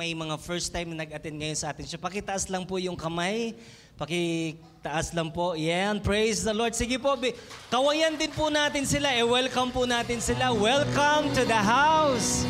may mga first time na nag-attend ngayon sa atin. So pakitaas lang po yung kamay. Pakitaas lang po. Yan, praise the Lord. Sige po, kawayan din po natin sila. Eh, welcome po natin sila. Welcome to the house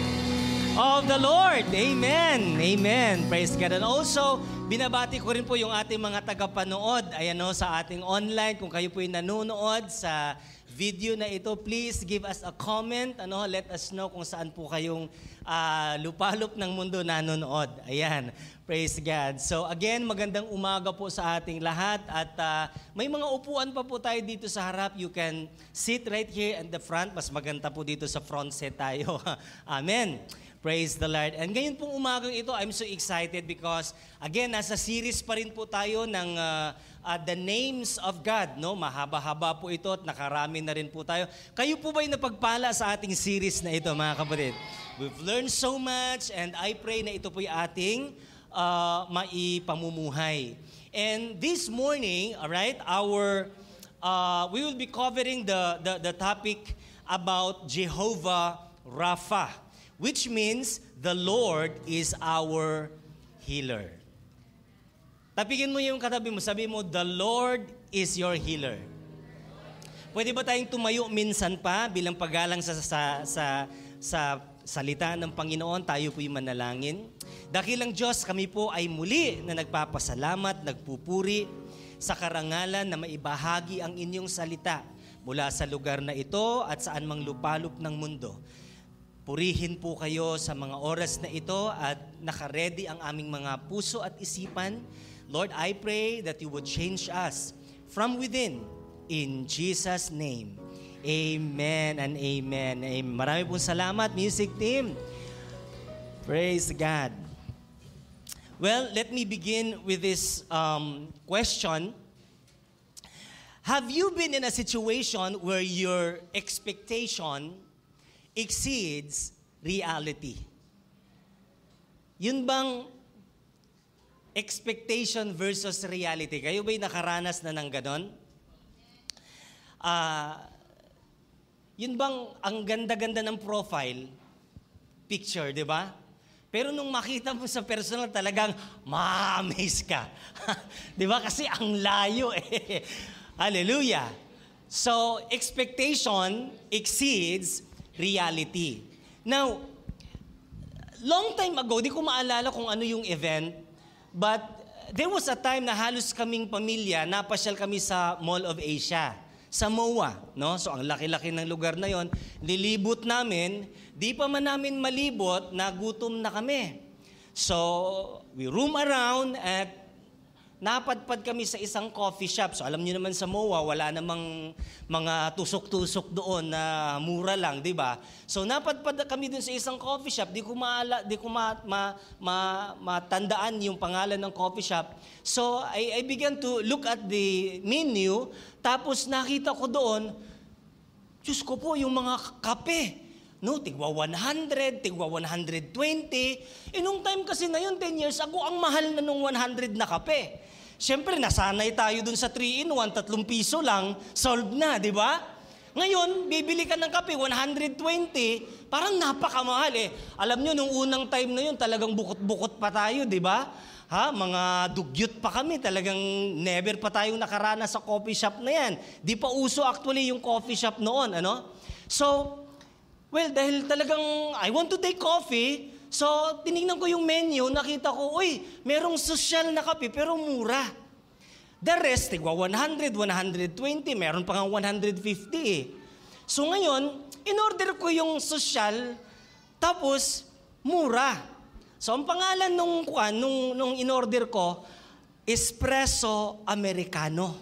of the Lord. Amen. Amen. Praise God. And also, binabati ko rin po yung ating mga tagapanood. Ayan o, oh, sa ating online. Kung kayo po yung nanonood sa video na ito. Please give us a comment. Ano, let us know kung saan po kayong uh, lupalop ng mundo nanonood. Ayan. Praise God. So again, magandang umaga po sa ating lahat at uh, may mga upuan pa po tayo dito sa harap. You can sit right here at the front. Mas maganda po dito sa front set tayo. Amen. Praise the Lord. And ngayon pong umagang ito, I'm so excited because again, nasa series pa rin po tayo ng uh, uh, the names of God. No? Mahaba-haba po ito at nakarami na rin po tayo. Kayo po ba'y napagpala sa ating series na ito, mga kapatid? We've learned so much and I pray na ito po po'y ating uh, ah, maipamumuhay. And this morning, all right, our uh, we will be covering the, the, the topic about Jehovah Rapha, which means the Lord is our healer. Tapigin mo yung katabi mo, sabi mo, The Lord is your healer. Pwede ba tayong tumayo minsan pa bilang paggalang sa, sa, sa, sa salita ng Panginoon, tayo po'y manalangin. Dakilang Diyos, kami po ay muli na nagpapasalamat, nagpupuri sa karangalan na maibahagi ang inyong salita mula sa lugar na ito at saan mang lupalop ng mundo. Purihin po kayo sa mga oras na ito at nakaredy ang aming mga puso at isipan Lord, I pray that you would change us from within in Jesus' name. Amen and amen. amen. Marami pong salamat, music team. Praise God. Well, let me begin with this um, question. Have you been in a situation where your expectation exceeds reality? Yun bang expectation versus reality. Kayo ba'y nakaranas na ng ganon? Uh, yun bang ang ganda-ganda ng profile picture, di ba? Pero nung makita mo sa personal, talagang ma-amaze ka. di ba? Kasi ang layo eh. Hallelujah. So, expectation exceeds reality. Now, long time ago, di ko maalala kung ano yung event But there was a time na halos kaming pamilya, napasyal kami sa Mall of Asia, sa MOA. No? So ang laki-laki ng lugar na yon, nilibot namin, di pa man namin malibot, nagutom na kami. So we roam around at napadpad kami sa isang coffee shop. So alam niyo naman sa MOA, wala namang mga tusok-tusok doon na mura lang, di ba? So napadpad kami doon sa isang coffee shop. Di ko, maala, di ko ma, ma, ma, matandaan yung pangalan ng coffee shop. So I, I began to look at the menu. Tapos nakita ko doon, Diyos ko po, yung mga kape. No, tigwa 100, tigwa 120. Eh, nung time kasi na yun, 10 years ago, ang mahal na nung 100 na kape. Siyempre, nasanay tayo dun sa 3-in-1, tatlong piso lang, solved na, di ba? Ngayon, bibili ka ng kape, 120, parang napakamahal eh. Alam nyo, nung unang time na yun, talagang bukot-bukot pa tayo, di ba? Ha, mga dugyot pa kami, talagang never pa tayong nakarana sa coffee shop na yan. Di pa uso actually yung coffee shop noon, ano? So, well, dahil talagang I want to take coffee, So, tinignan ko yung menu, nakita ko, uy, merong social na kape pero mura. The rest, tigwa 100, 120, meron pa nga 150 eh. So ngayon, in-order ko yung social, tapos mura. So ang pangalan nung, nung, nung in-order ko, Espresso Americano.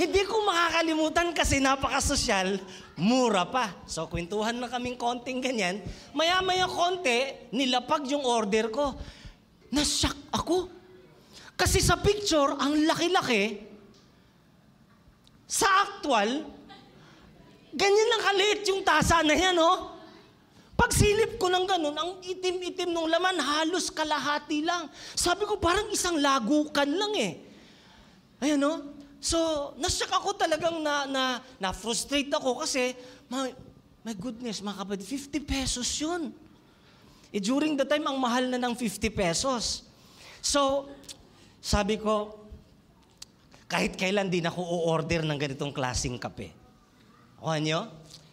Hindi ko makakalimutan kasi napakasosyal mura pa. So, kwentuhan na kaming konting ganyan. Maya-maya konti, nilapag yung order ko. Nashock ako. Kasi sa picture, ang laki-laki. Sa actual, ganyan lang kaliit yung tasa na yan, oh. silip ko ng ganun, ang itim-itim ng laman, halos kalahati lang. Sabi ko, parang isang lagukan lang eh. Ayan, oh. So, nasyak ako talagang na, na, na-frustrate ako kasi, my, my goodness, mga kapatid, 50 pesos yun. E during the time, ang mahal na ng 50 pesos. So, sabi ko, kahit kailan din ako u order ng ganitong klasing kape. Kuha nyo?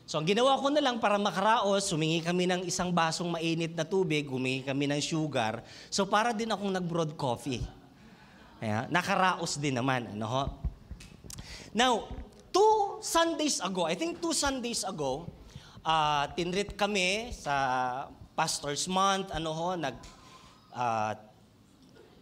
So, ang ginawa ko na lang para makaraos, humingi kami ng isang basong mainit na tubig, humingi kami ng sugar. So, para din akong nag-broad coffee. Ayan. Nakaraos din naman. Ano ho? Now, two Sundays ago, I think two Sundays ago, uh, tinrit kami sa Pastor's Month, ano ho, nag, uh, ah,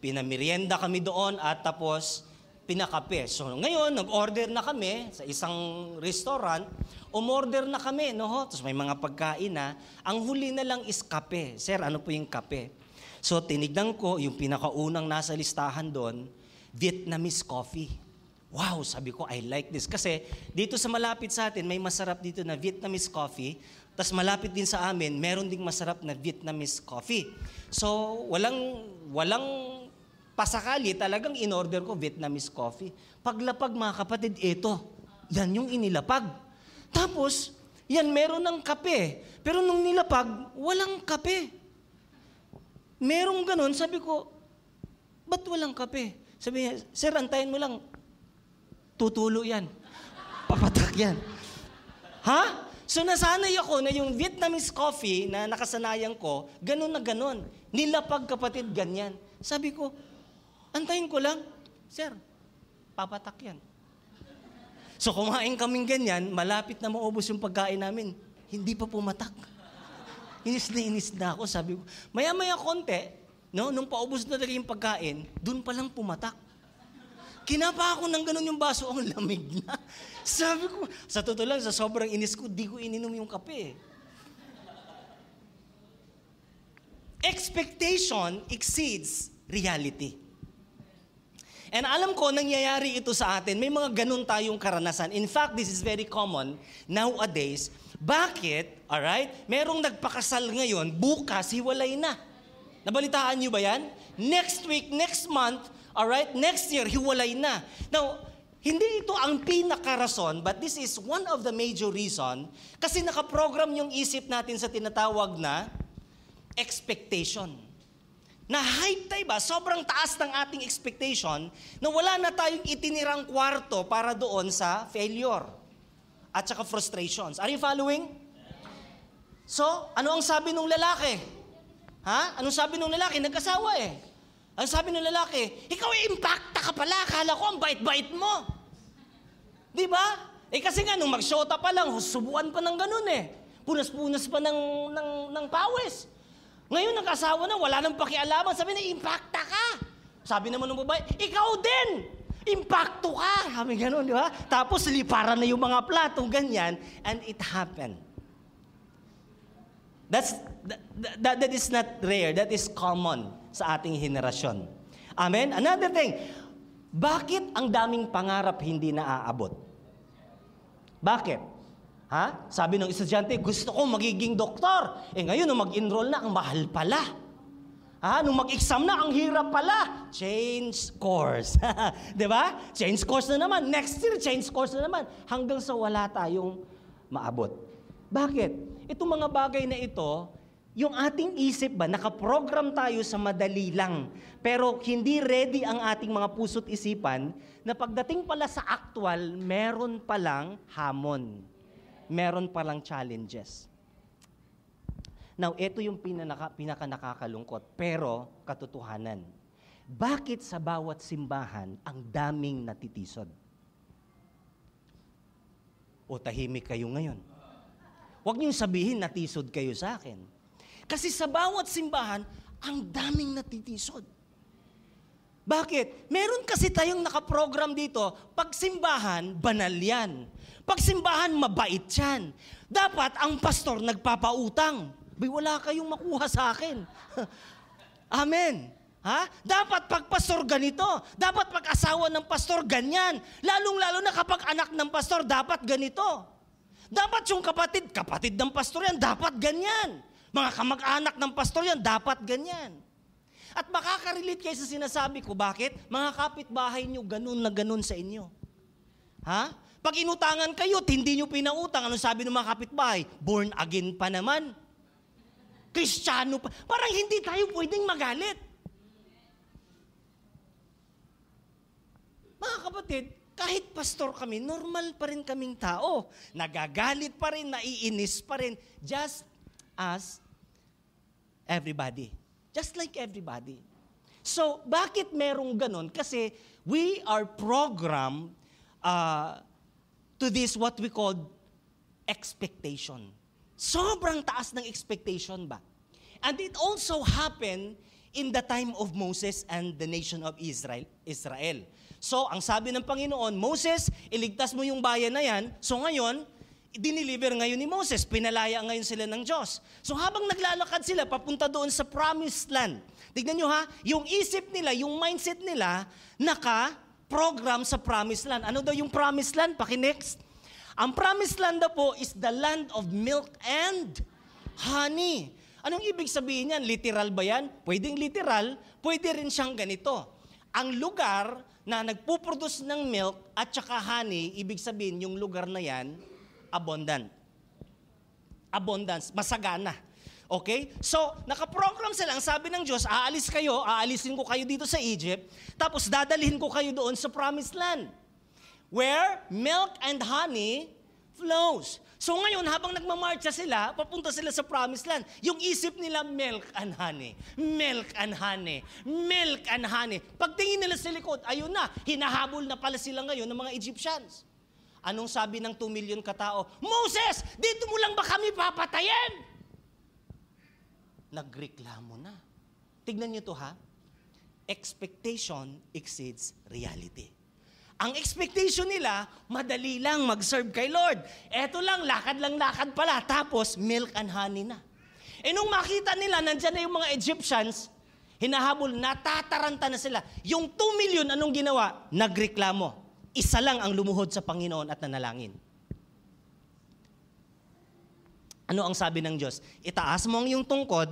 pinamirienda kami doon at tapos pinakape. So ngayon, nag-order na kami sa isang restaurant, umorder na kami, no ho? Tapos may mga pagkain na. Ang huli na lang is kape. Sir, ano po yung kape? So tinignan ko, yung pinakaunang nasa listahan doon, Vietnamese coffee. Wow, sabi ko, I like this. Kasi dito sa malapit sa atin, may masarap dito na Vietnamese coffee. Tapos malapit din sa amin, meron ding masarap na Vietnamese coffee. So, walang, walang pasakali, talagang in-order ko Vietnamese coffee. Paglapag mga kapatid, ito. Yan yung inilapag. Tapos, yan meron ng kape. Pero nung nilapag, walang kape. Merong ganun, sabi ko, ba't walang kape? Sabi niya, sir, antayin mo lang tutulo yan. Papatak yan. Ha? So nasanay ako na yung Vietnamese coffee na nakasanayan ko, ganun na ganun. Nilapag kapatid, ganyan. Sabi ko, antayin ko lang. Sir, papatak yan. So kumain kaming ganyan, malapit na maubos yung pagkain namin. Hindi pa pumatak. Inis na inis na ako, sabi ko. Maya-maya konti, no, nung paubos na talaga yung pagkain, dun palang pumatak. Kinapa ako ng ganun yung baso, ang lamig na. Sabi ko, sa totoo lang, sa sobrang inis ko, di ko ininom yung kape. Expectation exceeds reality. And alam ko, nangyayari ito sa atin. May mga ganun tayong karanasan. In fact, this is very common nowadays. Bakit, alright, merong nagpakasal ngayon, bukas, hiwalay na. Nabalitaan niyo ba yan? Next week, next month, All right? Next year, hiwalay na. Now, hindi ito ang pinakarason, but this is one of the major reason kasi nakaprogram yung isip natin sa tinatawag na expectation. Na hype tayo ba? Sobrang taas ng ating expectation na wala na tayong itinirang kwarto para doon sa failure at saka frustrations. Are you following? So, ano ang sabi ng lalaki? Ha? Anong sabi ng lalaki? Nagkasawa eh. Ang sabi ng lalaki, ikaw ay impacta ka pala, akala ko ang bait-bait mo. Di ba? Eh kasi nga, nung magsyota pa lang, subuan pa ng ganun eh. Punas-punas pa ng, ng, ng pawis. Ngayon, nag-asawa na, wala nang pakialaman. Sabi na, impacta ka. Sabi naman ng babae, ikaw din! Impacto ka! Sabi ganun, di ba? Tapos, liparan na yung mga plato, ganyan, and it happened. That's, that, that, that is not rare. That is common sa ating henerasyon. Amen? Another thing, bakit ang daming pangarap hindi naaabot? Bakit? Ha? Sabi ng estudyante, gusto ko magiging doktor. Eh ngayon, nung mag-enroll na, ang mahal pala. Ha? Nung mag-exam na, ang hirap pala. Change course. ba? diba? Change course na naman. Next year, change course na naman. Hanggang sa wala tayong maabot. Bakit? Itong mga bagay na ito, yung ating isip ba, nakaprogram tayo sa madali lang, pero hindi ready ang ating mga puso't isipan na pagdating pala sa actual, meron palang hamon. Meron palang challenges. Now, ito yung pinaka, pinaka nakakalungkot, pero katotohanan. Bakit sa bawat simbahan ang daming natitisod? O tahimik kayo ngayon? Huwag niyong sabihin natisod kayo sa akin. Kasi sa bawat simbahan, ang daming natitisod. Bakit? Meron kasi tayong nakaprogram dito, pag simbahan, banal yan. Pag simbahan, mabait yan. Dapat ang pastor nagpapautang. Bay, wala kayong makuha sa akin. Amen. Ha? Dapat pag pastor ganito. Dapat pag asawa ng pastor ganyan. Lalong-lalo na kapag anak ng pastor, dapat ganito. Dapat yung kapatid, kapatid ng pastor yan, dapat ganyan. Mga kamag-anak ng pastor yan, dapat ganyan. At makakarelate kayo sa sinasabi ko, bakit? Mga kapitbahay nyo, ganun na ganun sa inyo. Ha? Pag inutangan kayo, hindi nyo pinautang, ano sabi ng mga kapitbahay? Born again pa naman. Kristiyano pa. Parang hindi tayo pwedeng magalit. Mga kapatid, kahit pastor kami, normal pa rin kaming tao. Nagagalit pa rin, naiinis pa rin. Just as everybody. Just like everybody. So, bakit merong ganon? Kasi we are programmed uh, to this what we call expectation. Sobrang taas ng expectation ba? And it also happened in the time of Moses and the nation of Israel. Israel. So, ang sabi ng Panginoon, Moses, iligtas mo yung bayan na yan. So ngayon, dineliver ngayon ni Moses. Pinalaya ngayon sila ng Diyos. So habang naglalakad sila papunta doon sa promised land, tignan nyo ha, yung isip nila, yung mindset nila, naka-program sa promised land. Ano daw yung promised land? Pakinext. Ang promised land daw po is the land of milk and honey. Anong ibig sabihin niyan? Literal ba yan? Pwedeng literal, pwede rin siyang ganito. Ang lugar na nagpuproduce ng milk at saka honey, ibig sabihin yung lugar na yan, abundant. Abundance, masagana. Okay? So, nakaprogram sila. sabi ng Diyos, aalis kayo, aalisin ko kayo dito sa Egypt, tapos dadalhin ko kayo doon sa promised land. Where milk and honey flows. So ngayon, habang nagmamarcha sila, papunta sila sa promised land. Yung isip nila, milk and honey. Milk and honey. Milk and honey. Pagtingin nila sa likod, ayun na, hinahabol na pala sila ngayon ng mga Egyptians. Anong sabi ng 2 million katao? Moses, dito mo lang ba kami papatayin? Nagreklamo na. Tignan nyo to ha. Expectation exceeds reality. Ang expectation nila, madali lang mag-serve kay Lord. Eto lang, lakad lang lakad pala. Tapos, milk and honey na. E nung makita nila, nandyan na yung mga Egyptians, hinahabol, natataranta na sila. Yung 2 million, anong ginawa? Nagreklamo isa lang ang lumuhod sa Panginoon at nanalangin. Ano ang sabi ng Diyos? Itaas mo ang iyong tungkod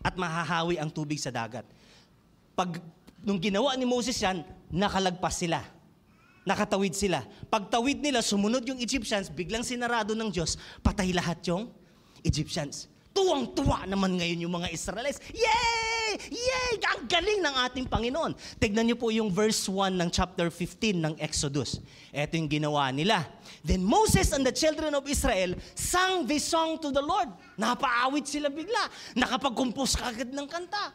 at mahahawi ang tubig sa dagat. Pag nung ginawa ni Moses yan, nakalagpas sila. Nakatawid sila. Pagtawid nila, sumunod yung Egyptians, biglang sinarado ng Diyos, patay lahat yung Egyptians. Tuwang-tuwa naman ngayon yung mga Israelites. Yay! Yay! Ang galing ng ating Panginoon. Tignan niyo po yung verse 1 ng chapter 15 ng Exodus. Ito yung ginawa nila. Then Moses and the children of Israel sang this song to the Lord. Napaawit sila bigla. Nakapag-compose kagad ng kanta.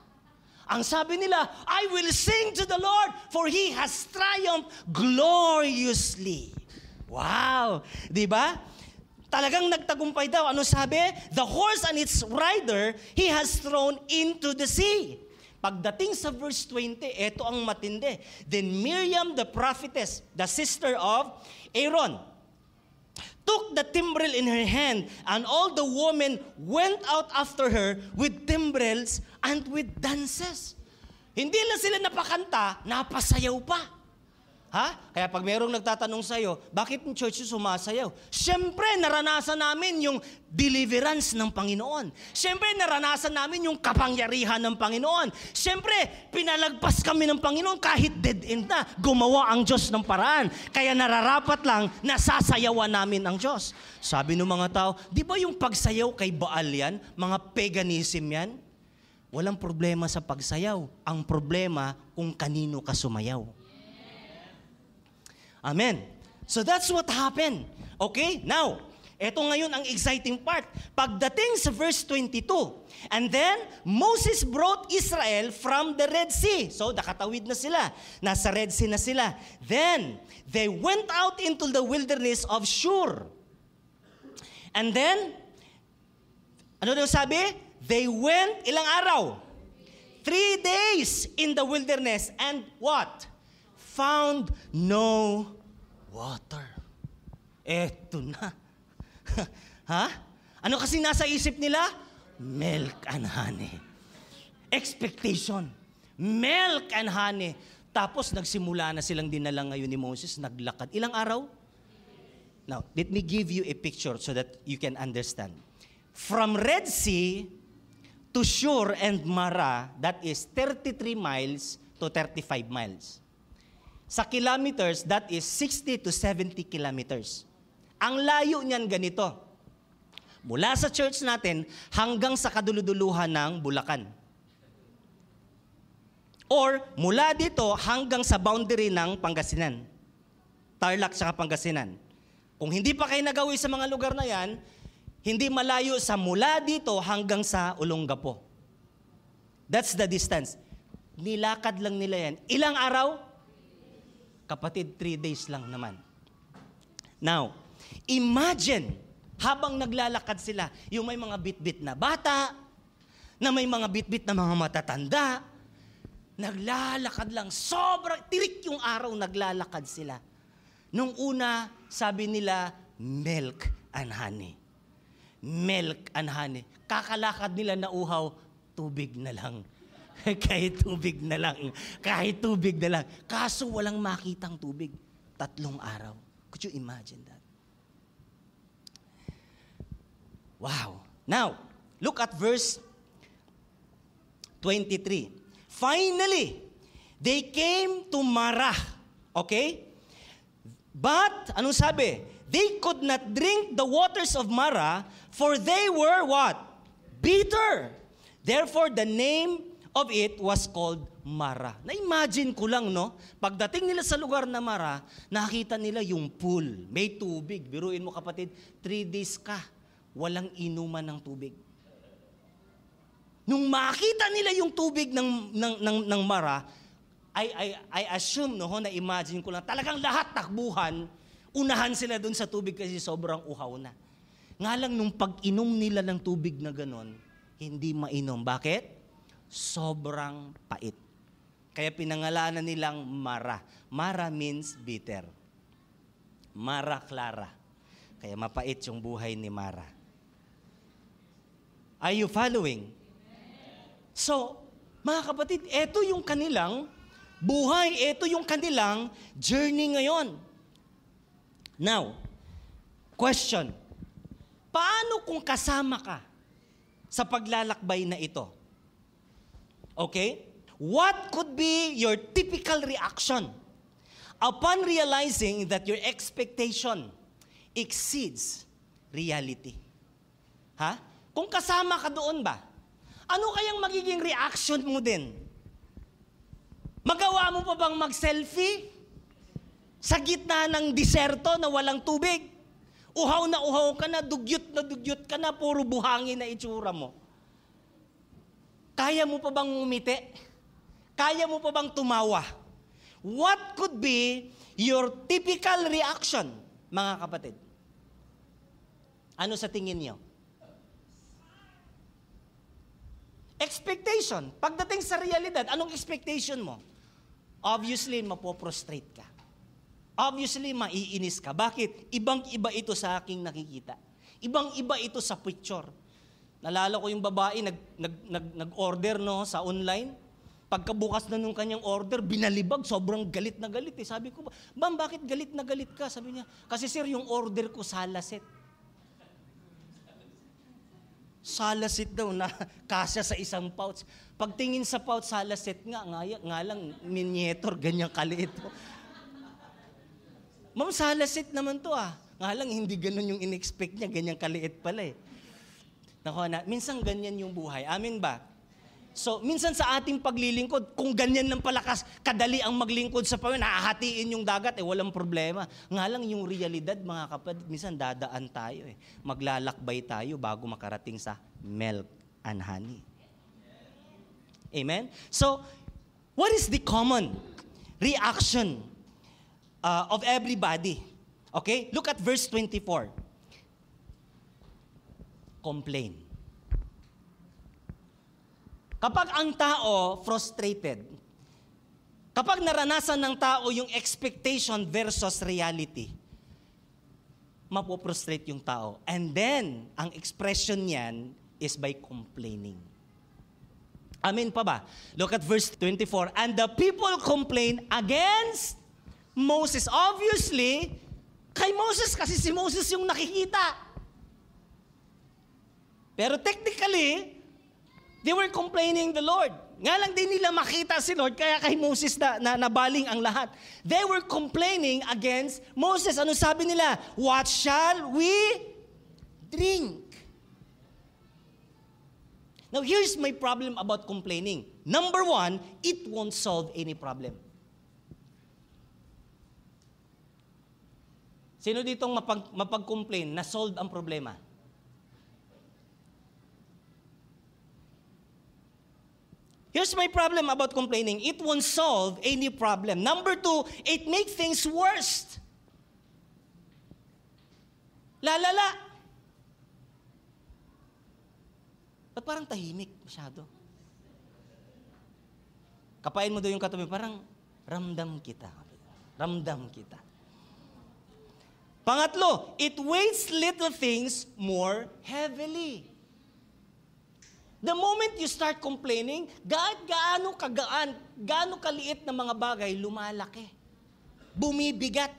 Ang sabi nila, I will sing to the Lord for He has triumphed gloriously. Wow! Di ba? talagang nagtagumpay daw. Ano sabi? The horse and its rider, he has thrown into the sea. Pagdating sa verse 20, ito ang matindi. Then Miriam the prophetess, the sister of Aaron, took the timbrel in her hand, and all the women went out after her with timbrels and with dances. Hindi lang sila napakanta, napasayaw pa. Ha? Kaya pag mayroong nagtatanong sa'yo, bakit yung church sumasayaw? Siyempre, naranasan namin yung deliverance ng Panginoon. Siyempre, naranasan namin yung kapangyarihan ng Panginoon. Siyempre, pinalagpas kami ng Panginoon kahit dead end na. Gumawa ang Diyos ng paraan. Kaya nararapat lang, nasasayawan namin ang Diyos. Sabi ng mga tao, di ba yung pagsayaw kay Baal yan? Mga paganism yan? Walang problema sa pagsayaw. Ang problema kung kanino ka sumayaw. Amen. So that's what happened. Okay? Now, ito ngayon ang exciting part. Pagdating sa verse 22, and then Moses brought Israel from the Red Sea. So nakatawid na sila. Nasa Red Sea na sila. Then they went out into the wilderness of Shur. And then, ano daw sabi? They went ilang araw? Three days in the wilderness. And what? found no water. Eto na. ha? Ano kasi nasa isip nila? Milk and honey. Expectation. Milk and honey. Tapos nagsimula na silang dinala ngayon ni Moses, naglakad. Ilang araw? Now, let me give you a picture so that you can understand. From Red Sea to Shur and Mara, that is 33 miles to 35 miles. Sa kilometers, that is 60 to 70 kilometers. Ang layo niyan ganito. Mula sa church natin hanggang sa kaduluduluhan ng Bulacan. Or mula dito hanggang sa boundary ng Pangasinan. Tarlac sa Pangasinan. Kung hindi pa kayo nagawi sa mga lugar na yan, hindi malayo sa mula dito hanggang sa Olongapo. That's the distance. Nilakad lang nila yan. Ilang araw? Kapatid, three days lang naman. Now, imagine, habang naglalakad sila, yung may mga bitbit na bata, na may mga bitbit na mga matatanda, naglalakad lang, sobrang tirik yung araw, naglalakad sila. Nung una, sabi nila, milk and honey. Milk and honey. Kakalakad nila na uhaw, tubig na lang kahit tubig na lang. Kahit tubig na lang. Kaso walang makitang tubig. Tatlong araw. Could you imagine that? Wow. Now, look at verse 23. Finally, they came to Marah. Okay? But, anong sabi? They could not drink the waters of Marah, for they were what? Bitter. Therefore, the name of it was called Mara. Na-imagine ko lang, no? Pagdating nila sa lugar na Mara, nakita nila yung pool. May tubig. Biruin mo kapatid, three days ka. Walang inuman ng tubig. Nung makita nila yung tubig ng, ng, ng, ng Mara, I, I, I assume, no, na-imagine ko lang, talagang lahat takbuhan, unahan sila doon sa tubig kasi sobrang uhaw na. Nga lang nung pag-inom nila ng tubig na ganon, hindi mainom. Bakit? sobrang pait. Kaya pinangalanan nilang Mara. Mara means bitter. Mara Clara. Kaya mapait yung buhay ni Mara. Are you following? So, mga kapatid, ito yung kanilang buhay, ito yung kanilang journey ngayon. Now, question. Paano kung kasama ka sa paglalakbay na ito? Okay? What could be your typical reaction upon realizing that your expectation exceeds reality? Ha? Kung kasama ka doon ba, ano kayang magiging reaction mo din? Magawa mo pa bang mag-selfie? Sa gitna ng diserto na walang tubig? Uhaw na uhaw ka na, dugyot na dugyot ka na, puro buhangin na itsura mo. Kaya mo pa bang umite? Kaya mo pa bang tumawa? What could be your typical reaction, mga kapatid? Ano sa tingin niyo? Expectation. Pagdating sa realidad, anong expectation mo? Obviously, mapoprostrate ka. Obviously, maiinis ka. Bakit? Ibang-iba ito sa aking nakikita. Ibang-iba ito sa picture. Nalala ko yung babae, nag, nag, nag, nag-order no, sa online. Pagkabukas na nung kanyang order, binalibag, sobrang galit na galit. Eh. Sabi ko, ma'am, bakit galit na galit ka? Sabi niya, kasi sir, yung order ko salaset. Salaset daw na kasya sa isang pouch. Pagtingin sa pouch, salaset nga. Nga, nga lang, minyetor, ganyan kaliit. ma'am, salaset naman to ah. Nga lang, hindi ganun yung inexpect niya, ganyan kaliit pala eh. Nako na, minsan ganyan yung buhay. Amin ba? So, minsan sa ating paglilingkod, kung ganyan ng palakas, kadali ang maglingkod sa Panginoon, hahatiin yung dagat, eh walang problema. Nga lang yung realidad, mga kapatid, minsan dadaan tayo eh. Maglalakbay tayo bago makarating sa milk and honey. Amen? So, what is the common reaction uh, of everybody? Okay? Look at verse 24 complain. Kapag ang tao frustrated, kapag naranasan ng tao yung expectation versus reality, mapoprostrate yung tao. And then, ang expression niyan is by complaining. Amen pa ba? Look at verse 24. And the people complain against Moses. Obviously, kay Moses kasi si Moses yung nakikita. Pero technically, they were complaining the Lord. Nga lang din nila makita si Lord, kaya kay Moses na, na nabaling ang lahat. They were complaining against Moses. Ano sabi nila? What shall we drink? Now, here's my problem about complaining. Number one, it won't solve any problem. Sino ditong mapag, mapag-complain na solve ang problema? Here's my problem about complaining. It won't solve any problem. Number two, it makes things worse. La La. la. Ba't parang tahimik masyado? Kapain mo doon yung katabi, parang ramdam kita. Ramdam kita. Pangatlo, it weighs little things more heavily. The moment you start complaining, kahit gaano kagaan, gaano kaliit na mga bagay, lumalaki. Bumibigat.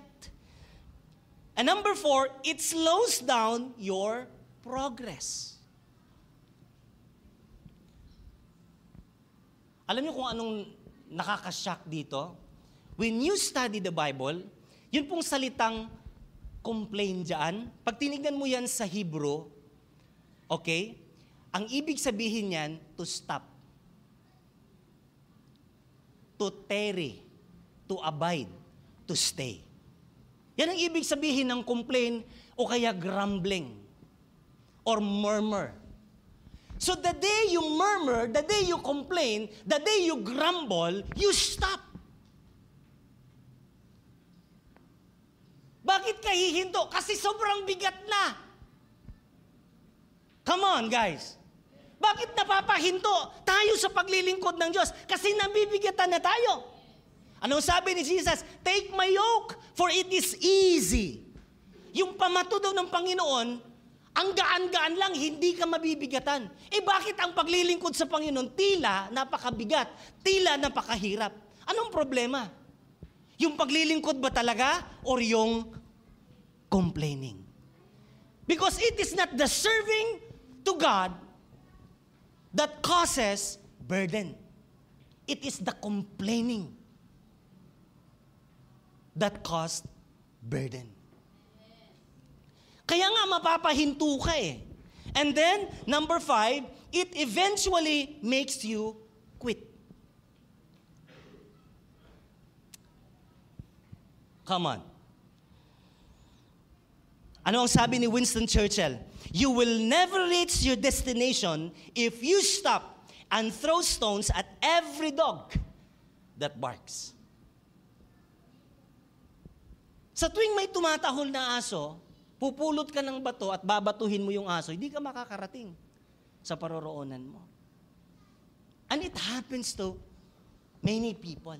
And number four, it slows down your progress. Alam niyo kung anong nakakashock dito? When you study the Bible, yun pong salitang complain dyan, pag tinignan mo yan sa Hebrew, okay, ang ibig sabihin niyan, to stop. To tarry. To abide. To stay. Yan ang ibig sabihin ng complain o kaya grumbling or murmur. So the day you murmur, the day you complain, the day you grumble, you stop. Bakit ka hihinto? Kasi sobrang bigat na. Come on, guys. Bakit napapahinto tayo sa paglilingkod ng Diyos? Kasi nabibigatan na tayo. Anong sabi ni Jesus? Take my yoke, for it is easy. Yung pamato daw ng Panginoon, ang gaan-gaan lang, hindi ka mabibigatan. Eh bakit ang paglilingkod sa Panginoon, tila napakabigat, tila napakahirap? Anong problema? Yung paglilingkod ba talaga or yung complaining? Because it is not the serving to God that causes burden. It is the complaining that caused burden. Kaya nga mapapahinto ka eh. And then, number five, it eventually makes you quit. Come on. Ano ang sabi ni Winston Churchill? You will never reach your destination if you stop and throw stones at every dog that barks. Sa tuwing may tumatahol na aso, pupulot ka ng bato at babatuhin mo yung aso, hindi ka makakarating sa paroroonan mo. And it happens to many people.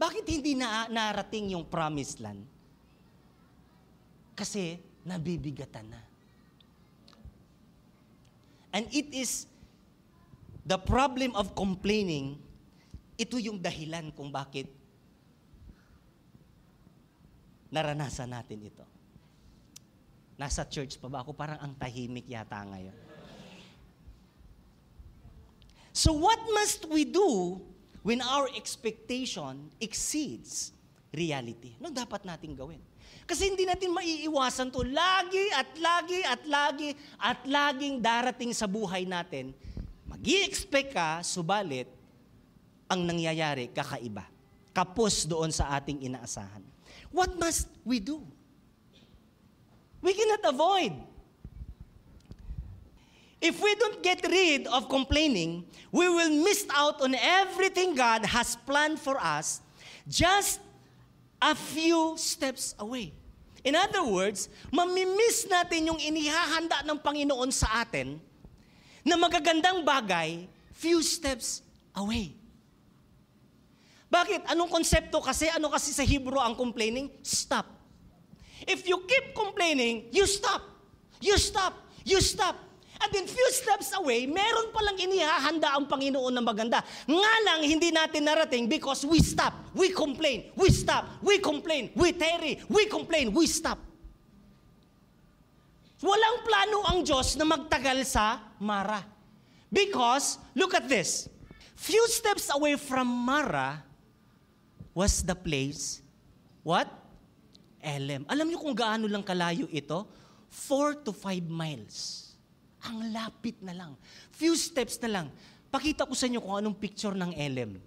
Bakit hindi na narating yung promised land? Kasi nabibigatan na. And it is the problem of complaining, ito yung dahilan kung bakit naranasan natin ito. Nasa church pa ba ako? Parang ang tahimik yata ngayon. So what must we do when our expectation exceeds reality? Ano dapat nating gawin? Kasi hindi natin maiiwasan to. Lagi at lagi at lagi at laging darating sa buhay natin. mag expect ka, subalit, ang nangyayari kakaiba. Kapos doon sa ating inaasahan. What must we do? We cannot avoid. If we don't get rid of complaining, we will miss out on everything God has planned for us just a few steps away. In other words, mamimiss natin yung inihahanda ng Panginoon sa atin na magagandang bagay few steps away. Bakit? Anong konsepto kasi? Ano kasi sa Hebrew ang complaining? Stop. If you keep complaining, you stop. You stop. You stop. And then few steps away, meron palang inihahanda ang Panginoon na maganda. Nga lang, hindi natin narating because we stop, we complain, we stop, we complain, we tarry, we complain, we stop. Walang plano ang Diyos na magtagal sa Mara. Because, look at this. Few steps away from Mara was the place, what? Elem. Alam niyo kung gaano lang kalayo ito? 4 to 5 miles. Ang lapit na lang. Few steps na lang. Pakita ko sa inyo kung anong picture ng LM.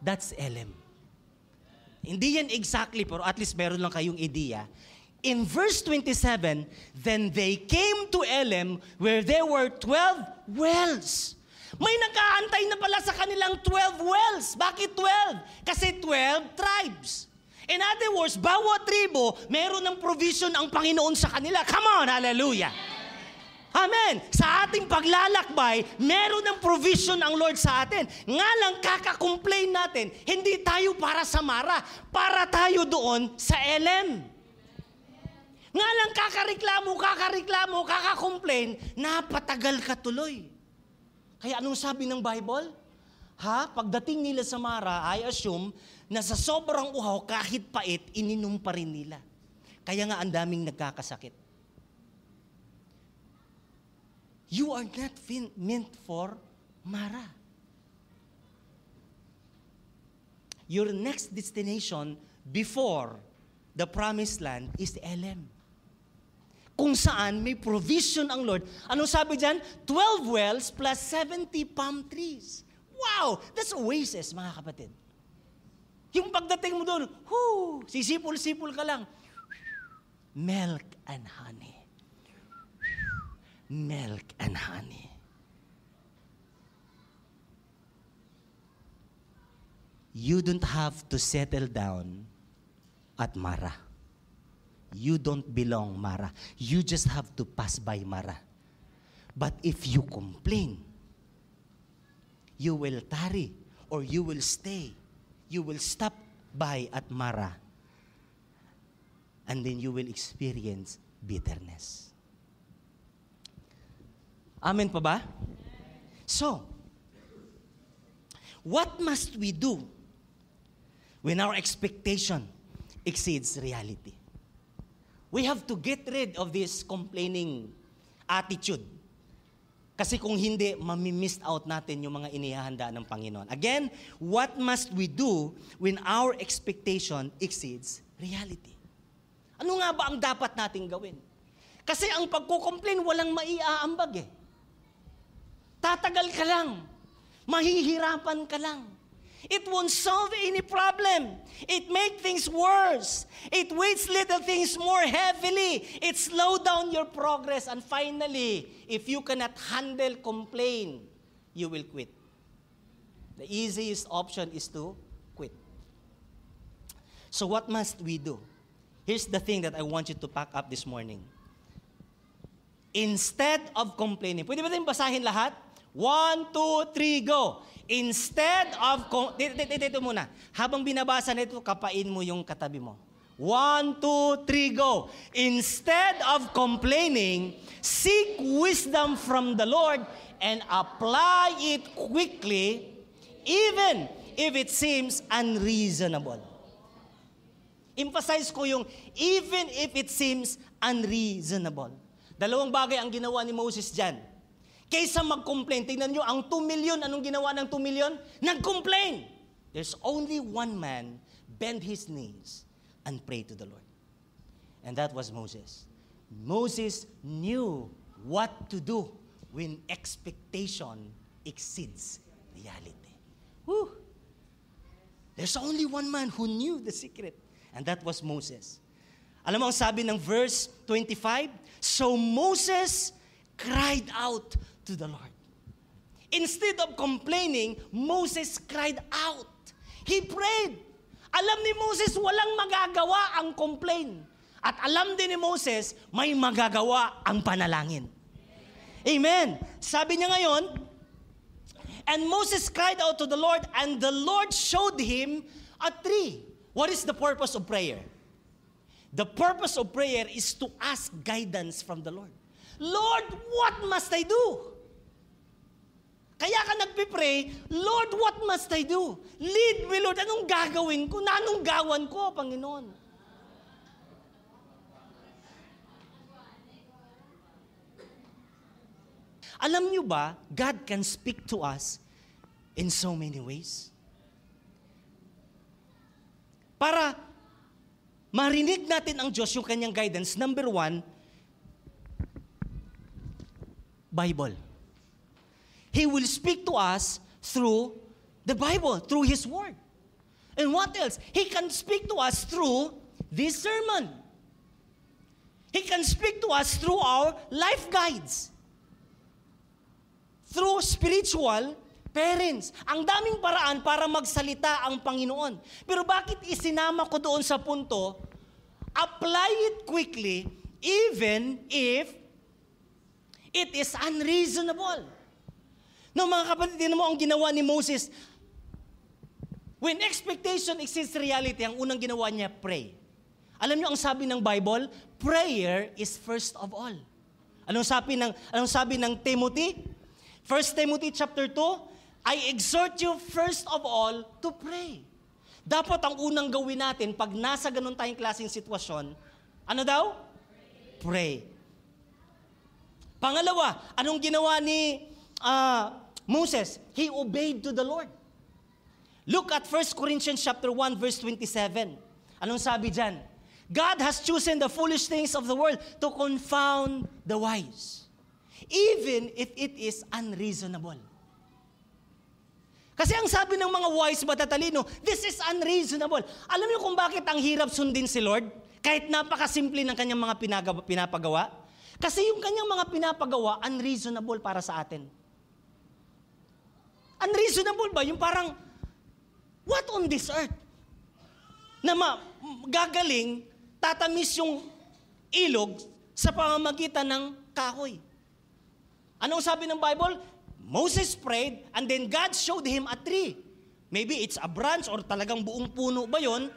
That's LM. Hindi yan exactly, pero at least meron lang kayong idea. In verse 27, Then they came to Elam where there were 12 wells. May nakaantay na pala sa kanilang 12 wells. Bakit 12? Kasi 12 tribes. In other words, bawat tribo, meron ng provision ang Panginoon sa kanila. Come on, hallelujah! Yeah. Amen. Sa ating paglalakbay, meron ng provision ang Lord sa atin. Nga lang kaka-complain natin, hindi tayo para sa Mara, para tayo doon sa LM. Nga lang kakareklamo, kakareklamo, kaka-complain, napatagal ka tuloy. Kaya anong sabi ng Bible? Ha? Pagdating nila sa Mara, I assume na sa sobrang uhaw, kahit pait, ininom pa rin nila. Kaya nga ang daming nagkakasakit. You are not meant for Mara. Your next destination before the promised land is Elem. Kung saan may provision ang Lord. Ano sabi diyan? 12 wells plus 70 palm trees. Wow! That's oasis, mga kapatid. Yung pagdating mo doon, whoo, sisipol-sipol ka lang. Milk and honey. milk and honey. You don't have to settle down at Mara. You don't belong Mara. You just have to pass by Mara. But if you complain, you will tarry or you will stay. You will stop by at Mara. And then you will experience bitterness. Amen pa ba? So, what must we do when our expectation exceeds reality? We have to get rid of this complaining attitude. Kasi kung hindi, mamimiss out natin yung mga inihahanda ng Panginoon. Again, what must we do when our expectation exceeds reality? Ano nga ba ang dapat nating gawin? Kasi ang pagkukomplain, walang maiaambag eh. Tatagal ka lang. Mahihirapan ka lang. It won't solve any problem. It make things worse. It weights little things more heavily. It slow down your progress. And finally, if you cannot handle complain, you will quit. The easiest option is to quit. So what must we do? Here's the thing that I want you to pack up this morning. Instead of complaining, pwede ba din basahin lahat? One, two, three, go. Instead of, dito, muna. Habang binabasa nito, kapain mo yung katabi mo. One, two, three, go. Instead of complaining, seek wisdom from the Lord and apply it quickly, even if it seems unreasonable. Emphasize ko yung even if it seems unreasonable. Dalawang bagay ang ginawa ni Moses dyan. Kaysa mag-complain, tingnan nyo, ang 2 million, anong ginawa ng 2 million? Nag-complain! There's only one man bend his knees and pray to the Lord. And that was Moses. Moses knew what to do when expectation exceeds reality. Whew. There's only one man who knew the secret, and that was Moses. Alam mo ang sabi ng verse 25? So Moses cried out to the Lord. Instead of complaining, Moses cried out. He prayed. Alam ni Moses, walang magagawa ang complain. At alam din ni Moses, may magagawa ang panalangin. Amen. Sabi niya ngayon, And Moses cried out to the Lord, and the Lord showed him a tree. What is the purpose of prayer? The purpose of prayer is to ask guidance from the Lord. Lord, what must I do? Kaya ka nagpipray, Lord, what must I do? Lead me, Lord. Anong gagawin ko? Anong gawan ko, Panginoon? Alam nyo ba, God can speak to us in so many ways. Para marinig natin ang Diyos yung kanyang guidance, number one, Bible. He will speak to us through the Bible, through His Word. And what else? He can speak to us through this sermon. He can speak to us through our life guides. Through spiritual parents. Ang daming paraan para magsalita ang Panginoon. Pero bakit isinama ko doon sa punto, apply it quickly even if it is unreasonable. No, mga kapatid, tinan mo ang ginawa ni Moses. When expectation exceeds reality, ang unang ginawa niya, pray. Alam niyo ang sabi ng Bible? Prayer is first of all. Anong sabi ng anong sabi ng Timothy? 1 Timothy chapter 2, I exhort you first of all to pray. Dapat ang unang gawin natin pag nasa ganun tayong klaseng sitwasyon, ano daw? pray. Pangalawa, anong ginawa ni uh, Moses, he obeyed to the Lord. Look at 1 Corinthians chapter 1 verse 27. Anong sabi diyan? God has chosen the foolish things of the world to confound the wise, even if it is unreasonable. Kasi ang sabi ng mga wise matatalino, this is unreasonable. Alam niyo kung bakit ang hirap sundin si Lord? Kahit napakasimple ng kanyang mga pinapagawa? Kasi yung kanyang mga pinapagawa, unreasonable para sa atin. Unreasonable ba? Yung parang, what on this earth? Na ma- gagaling, tatamis yung ilog sa pamamagitan ng kahoy. Anong sabi ng Bible? Moses prayed and then God showed him a tree. Maybe it's a branch or talagang buong puno ba yon?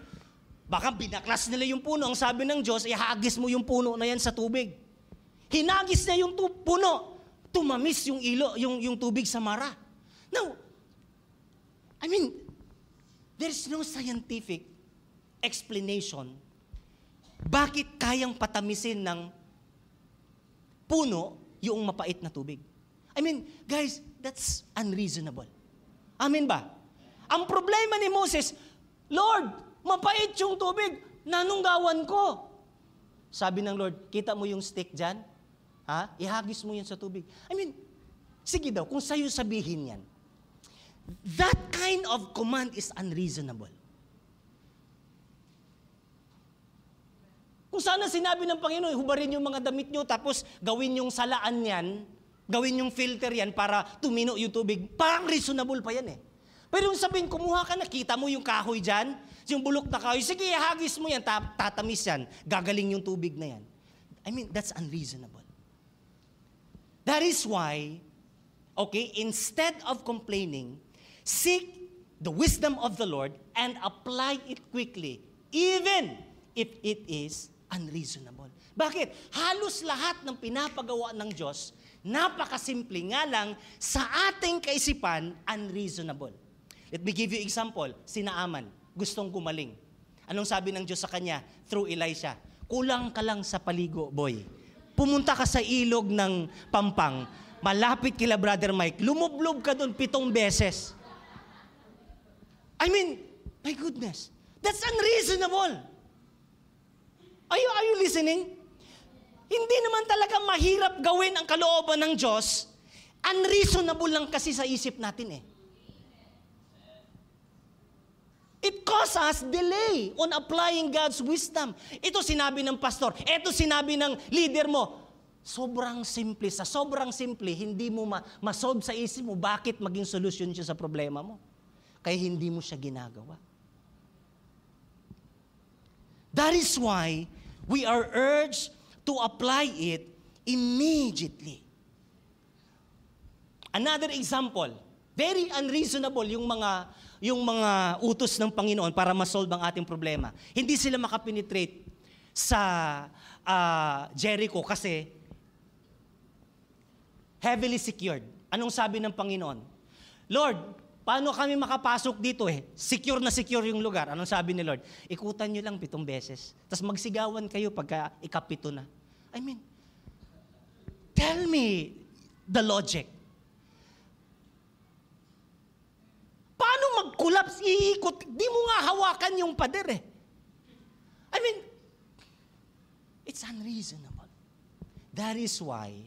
Baka binaklas nila yung puno. Ang sabi ng Diyos, ihagis mo yung puno na yan sa tubig. Hinagis niya yung tu- puno. Tumamis yung ilo, yung, yung tubig sa mara. No. I mean, there's no scientific explanation bakit kayang patamisin ng puno yung mapait na tubig. I mean, guys, that's unreasonable. Amin ba? Ang problema ni Moses, Lord, mapait yung tubig, nanunggawan ko. Sabi ng Lord, kita mo yung stick dyan? Ha? Ihagis mo yun sa tubig. I mean, sige daw, kung sa'yo sabihin yan, That kind of command is unreasonable. Kung sana sinabi ng Panginoon, hubarin yung mga damit nyo, tapos gawin yung salaan yan, gawin yung filter yan para tumino yung tubig, parang reasonable pa yan eh. Pero yung sabihin, kumuha ka, nakita mo yung kahoy dyan, yung bulok na kahoy, sige, hagis mo yan, tatamis yan, gagaling yung tubig na yan. I mean, that's unreasonable. That is why, okay, instead of complaining, Seek the wisdom of the Lord and apply it quickly, even if it is unreasonable. Bakit? Halos lahat ng pinapagawa ng Diyos, napakasimple nga lang, sa ating kaisipan, unreasonable. Let me give you example. Sinaaman, gustong gumaling. Anong sabi ng Diyos sa kanya through Elisha? Kulang ka lang sa paligo, boy. Pumunta ka sa ilog ng pampang. Malapit kila Brother Mike. Lumublob ka doon pitong beses I mean, my goodness, that's unreasonable. Are you, are you listening? Hindi naman talaga mahirap gawin ang kalooban ng Diyos. Unreasonable lang kasi sa isip natin eh. It causes delay on applying God's wisdom. Ito sinabi ng pastor, ito sinabi ng leader mo. Sobrang simple. Sa sobrang simple, hindi mo ma- masolve sa isip mo bakit maging solusyon siya sa problema mo. Kaya hindi mo siya ginagawa. That is why we are urged to apply it immediately. Another example, very unreasonable yung mga yung mga utos ng Panginoon para ma-solve ang ating problema. Hindi sila makapenetrate sa uh, Jericho kasi heavily secured. Anong sabi ng Panginoon? Lord, Paano kami makapasok dito eh? Secure na secure yung lugar. Anong sabi ni Lord? Ikutan nyo lang pitong beses. Tapos magsigawan kayo pagka ikapito na. I mean, tell me the logic. Paano mag-collapse? Iikot. Di mo nga hawakan yung pader eh. I mean, it's unreasonable. That is why,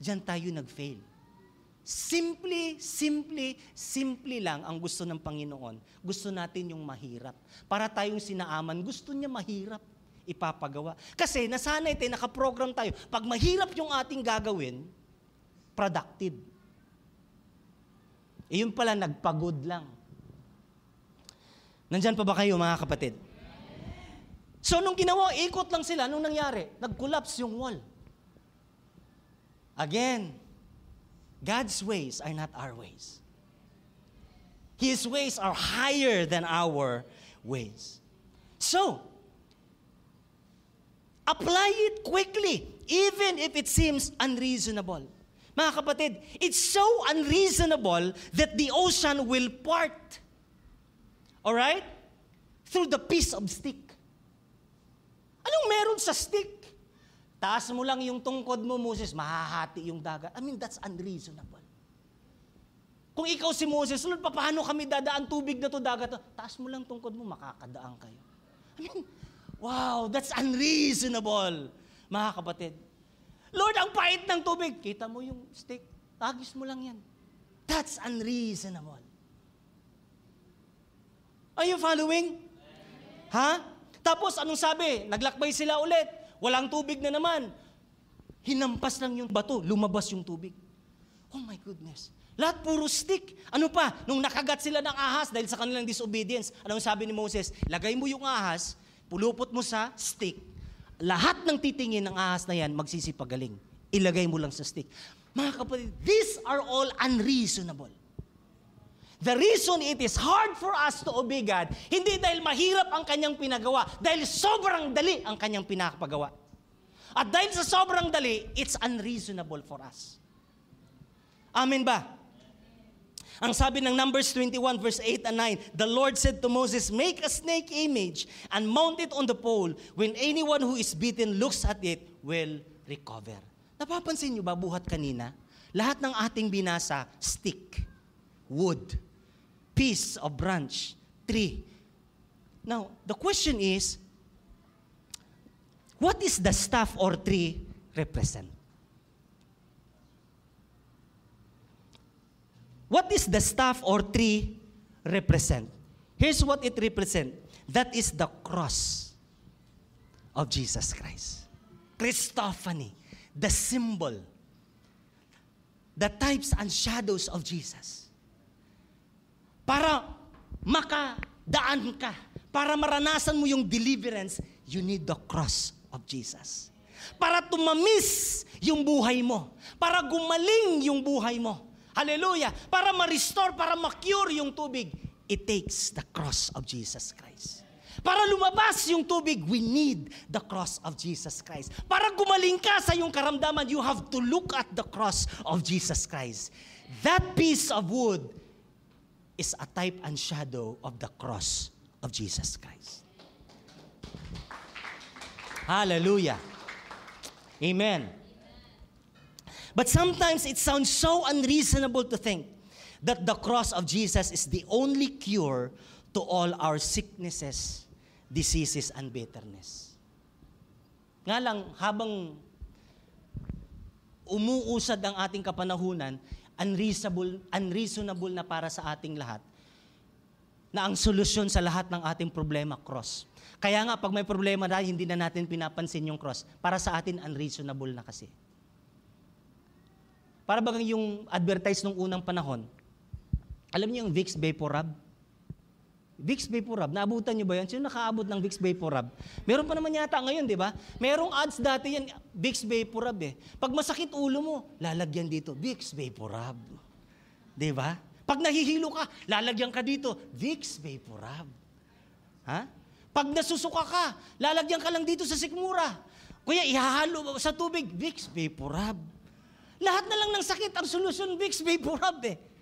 dyan tayo nag-fail Simply, simply, simply lang ang gusto ng Panginoon. Gusto natin yung mahirap. Para tayong sinaaman, gusto niya mahirap ipapagawa. Kasi nasanay tayo, nakaprogram tayo. Pag mahirap yung ating gagawin, productive. Iyon eh, e pala, nagpagod lang. Nandyan pa ba kayo mga kapatid? So nung ginawa, ikot lang sila. Nung nangyari, nag-collapse yung wall. Again, God's ways are not our ways. His ways are higher than our ways. So, apply it quickly, even if it seems unreasonable. Mga kapatid, it's so unreasonable that the ocean will part. All right? Through the piece of stick. Anong meron sa stick? Taas mo lang yung tungkod mo, Moses, mahahati yung dagat. I mean, that's unreasonable. Kung ikaw si Moses, Lord, paano kami dadaan tubig na to dagat? To? Taas mo lang tungkod mo, makakadaan kayo. I mean, wow, that's unreasonable. Mga kapatid, Lord, ang pait ng tubig. Kita mo yung stick, tagis mo lang yan. That's unreasonable. Are you following? Ha? Tapos anong sabi? Naglakbay sila ulit walang tubig na naman. Hinampas lang yung bato, lumabas yung tubig. Oh my goodness. Lahat puro stick. Ano pa? Nung nakagat sila ng ahas dahil sa kanilang disobedience, anong sabi ni Moses? Lagay mo yung ahas, pulupot mo sa stick. Lahat ng titingin ng ahas na yan, magsisipagaling. Ilagay mo lang sa stick. Mga kapatid, these are all unreasonable. The reason it is hard for us to obey God, hindi dahil mahirap ang kanyang pinagawa, dahil sobrang dali ang kanyang pinapagawa. At dahil sa sobrang dali, it's unreasonable for us. Amen ba? Ang sabi ng Numbers 21 verse 8 and 9, The Lord said to Moses, Make a snake image and mount it on the pole. When anyone who is beaten looks at it, will recover. Napapansin niyo ba buhat kanina? Lahat ng ating binasa, stick, wood, piece of branch, tree. Now, the question is, what is the staff or tree represent? What is the staff or tree represent? Here's what it represent. That is the cross of Jesus Christ. Christophany, the symbol, the types and shadows of Jesus. Para makadaan ka, para maranasan mo yung deliverance, you need the cross of Jesus. Para tumamis yung buhay mo. Para gumaling yung buhay mo. Hallelujah. Para ma-restore, para ma-cure yung tubig. It takes the cross of Jesus Christ. Para lumabas yung tubig, we need the cross of Jesus Christ. Para gumaling ka sa iyong karamdaman, you have to look at the cross of Jesus Christ. That piece of wood is a type and shadow of the cross of Jesus Christ. Hallelujah. Amen. But sometimes it sounds so unreasonable to think that the cross of Jesus is the only cure to all our sicknesses, diseases, and bitterness. Nga lang, habang umuusad ang ating kapanahunan, unreasonable, unreasonable na para sa ating lahat, na ang solusyon sa lahat ng ating problema, cross. Kaya nga, pag may problema na, hindi na natin pinapansin yung cross. Para sa atin, unreasonable na kasi. Para bang yung advertise nung unang panahon, alam niyo yung Vicks Vaporub? Vicks Vaporub. Naabutan niyo ba yan? Sino nakaabot ng Vicks Vaporub? Meron pa naman yata ngayon, di ba? Merong ads dati yan, Vicks Vaporub eh. Pag masakit ulo mo, lalagyan dito, Vicks Vaporub. Di ba? Pag nahihilo ka, lalagyan ka dito, Vicks Vaporub. Ha? Pag nasusuka ka, lalagyan ka lang dito sa sikmura. Kuya, ihahalo sa tubig, Vicks Vaporub. Lahat na lang ng sakit ang solusyon, Vicks Vaporub eh.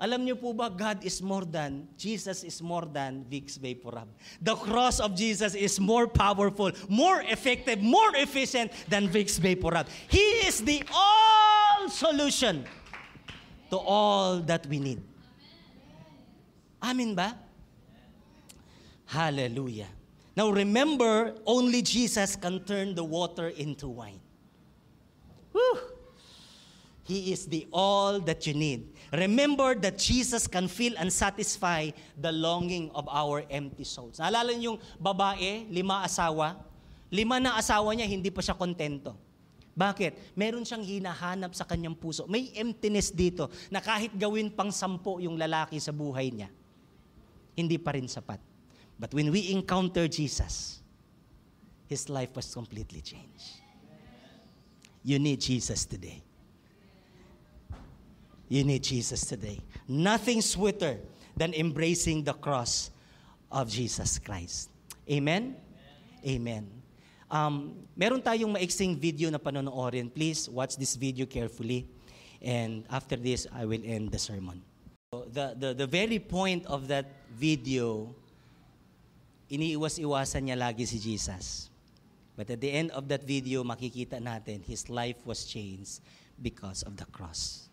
Alam niyo po ba, God is more than, Jesus is more than Vicks Vaporub. The cross of Jesus is more powerful, more effective, more efficient than Vicks Vaporub. He is the all solution to all that we need. Amin ba? Hallelujah. Now remember, only Jesus can turn the water into wine. Whew. He is the all that you need. Remember that Jesus can fill and satisfy the longing of our empty souls. Naalala niyo yung babae, lima asawa? Lima na asawa niya, hindi pa siya kontento. Bakit? Meron siyang hinahanap sa kanyang puso. May emptiness dito na kahit gawin pang sampo yung lalaki sa buhay niya, hindi pa rin sapat. But when we encounter Jesus, His life was completely changed. You need Jesus today. You need Jesus today. Nothing sweeter than embracing the cross of Jesus Christ. Amen? Amen. Amen. Um, meron tayong maiksing video na panonoodin. Please watch this video carefully. And after this, I will end the sermon. The, the, the very point of that video, iniiwas-iwasan niya lagi si Jesus. But at the end of that video, makikita natin, his life was changed because of the cross.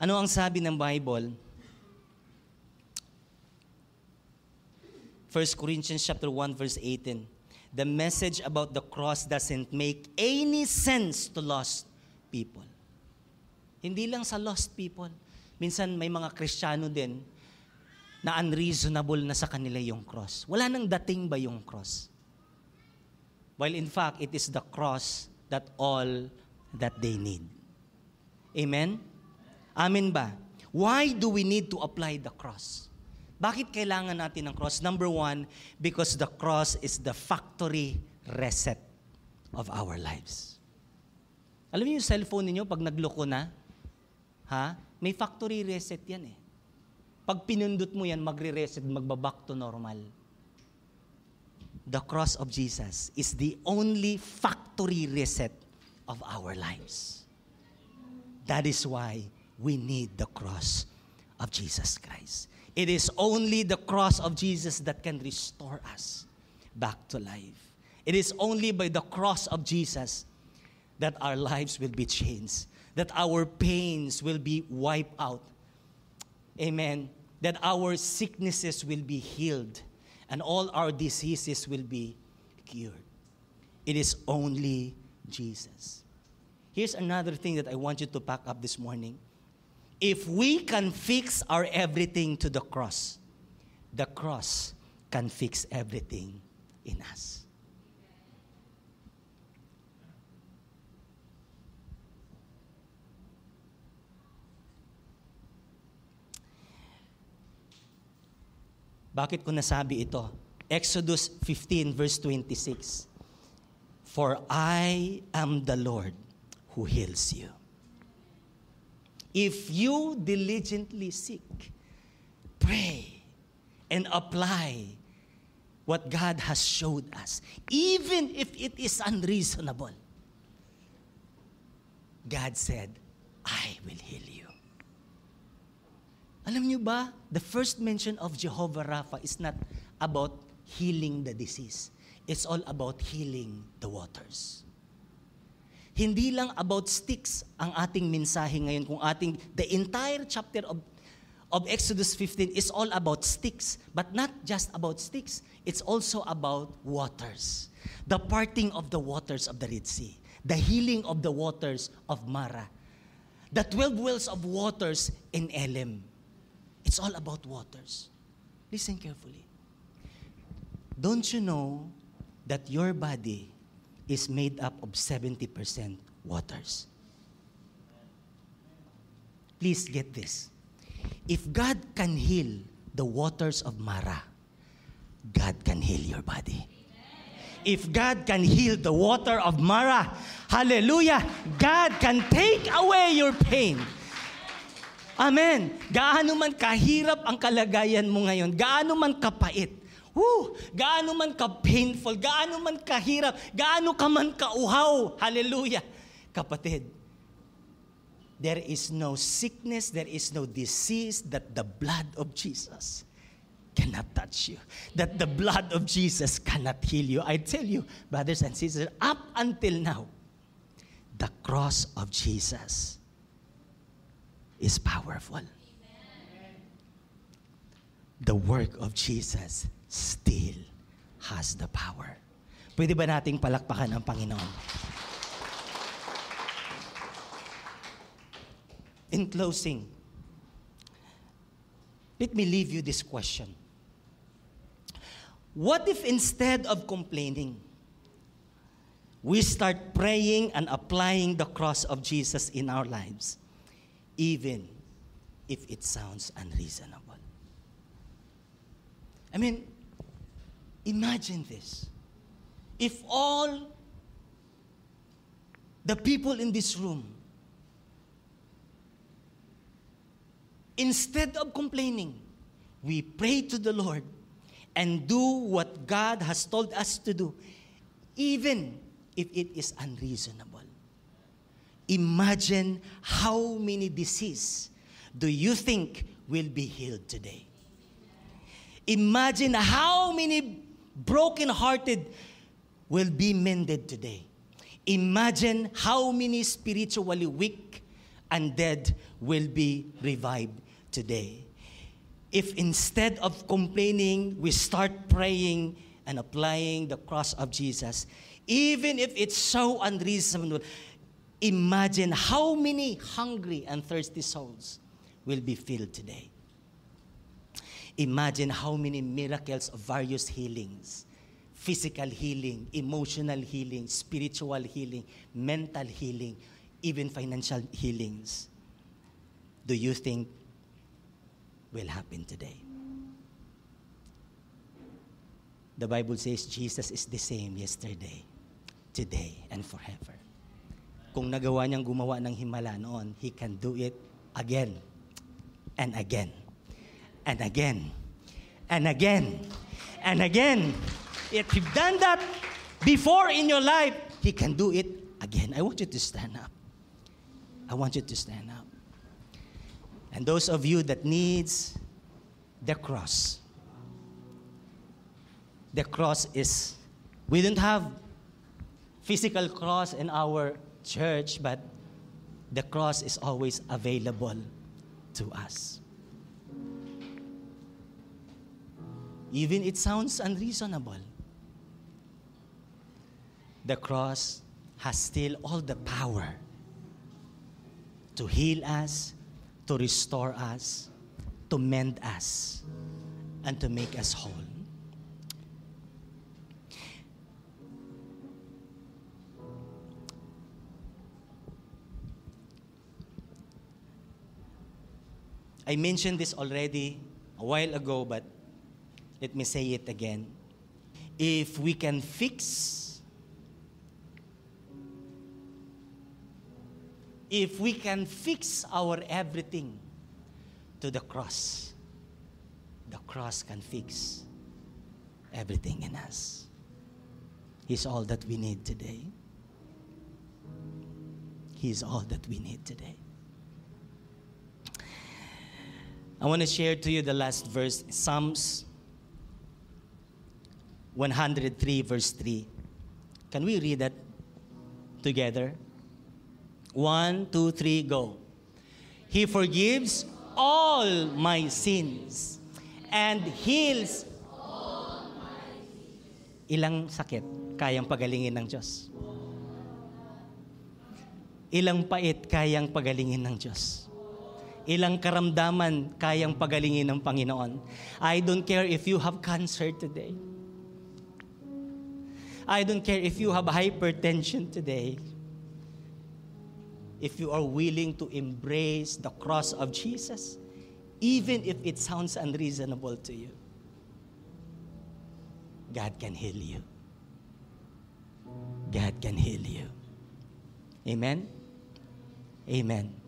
Ano ang sabi ng Bible? 1 Corinthians chapter 1 verse 18. The message about the cross doesn't make any sense to lost people. Hindi lang sa lost people. Minsan may mga Kristiyano din na unreasonable na sa kanila yung cross. Wala nang dating ba yung cross? While in fact, it is the cross that all that they need. Amen? Amen ba? Why do we need to apply the cross? Bakit kailangan natin ng cross? Number one, because the cross is the factory reset of our lives. Alam niyo yung cellphone niyo pag nagloko na, ha? May factory reset yan eh. Pag pinundot mo yan, magre-reset, magbaback to normal. The cross of Jesus is the only factory reset of our lives. That is why we need the cross of Jesus Christ. It is only the cross of Jesus that can restore us back to life. It is only by the cross of Jesus that our lives will be changed, that our pains will be wiped out. Amen. That our sicknesses will be healed and all our diseases will be cured. It is only Jesus. Here's another thing that I want you to pack up this morning If we can fix our everything to the cross, the cross can fix everything in us. Bakit ko nasabi ito? Exodus 15 verse 26. For I am the Lord who heals you. If you diligently seek, pray, and apply what God has showed us, even if it is unreasonable, God said, I will heal you. Alam nyo ba, the first mention of Jehovah Rapha is not about healing the disease. It's all about healing the waters. Hindi lang about sticks ang ating mensahe ngayon kung ating the entire chapter of of Exodus 15 is all about sticks, but not just about sticks. It's also about waters. The parting of the waters of the Red Sea, the healing of the waters of Mara, the 12 wells of waters in Elim. It's all about waters. Listen carefully. Don't you know that your body is made up of 70% waters. Please get this. If God can heal the waters of Mara, God can heal your body. If God can heal the water of Mara, hallelujah, God can take away your pain. Amen. Gaano man kahirap ang kalagayan mo ngayon, gaano man kapait, Woo! Gaano man ka-painful, gaano man kahirap, gaano ka man kauhaw. Hallelujah. Kapatid, there is no sickness, there is no disease that the blood of Jesus cannot touch you. That the blood of Jesus cannot heal you. I tell you, brothers and sisters, up until now, the cross of Jesus is powerful. Amen. The work of Jesus still has the power. Pwede ba nating palakpakan ang Panginoon? In closing, let me leave you this question. What if instead of complaining, we start praying and applying the cross of Jesus in our lives, even if it sounds unreasonable? I mean, Imagine this. If all the people in this room, instead of complaining, we pray to the Lord and do what God has told us to do, even if it is unreasonable. Imagine how many diseases do you think will be healed today? Imagine how many Broken-hearted will be mended today. Imagine how many spiritually weak and dead will be revived today. If instead of complaining, we start praying and applying the cross of Jesus, even if it's so unreasonable, imagine how many hungry and thirsty souls will be filled today. Imagine how many miracles of various healings physical healing, emotional healing, spiritual healing, mental healing, even financial healings. Do you think will happen today? The Bible says Jesus is the same yesterday, today, and forever. Kung nagawa niyang gumawa ng himala noon, He can do it again and again. and again and again and again. If you've done that before in your life, He can do it again. I want you to stand up. I want you to stand up. And those of you that needs the cross, the cross is, we don't have physical cross in our church, but the cross is always available to us. even it sounds unreasonable. The cross has still all the power to heal us, to restore us, to mend us, and to make us whole. I mentioned this already a while ago, but let me say it again. If we can fix, if we can fix our everything to the cross, the cross can fix everything in us. He's all that we need today. He's all that we need today. I want to share to you the last verse, Psalms 103 verse 3. Can we read that together? One, two, three, go. He forgives all my sins and heals Ilang sakit kayang pagalingin ng Diyos? Ilang pait kayang pagalingin ng Diyos? Ilang karamdaman kayang pagalingin ng Panginoon? I don't care if you have cancer today. I don't care if you have hypertension today. If you are willing to embrace the cross of Jesus, even if it sounds unreasonable to you, God can heal you. God can heal you. Amen? Amen.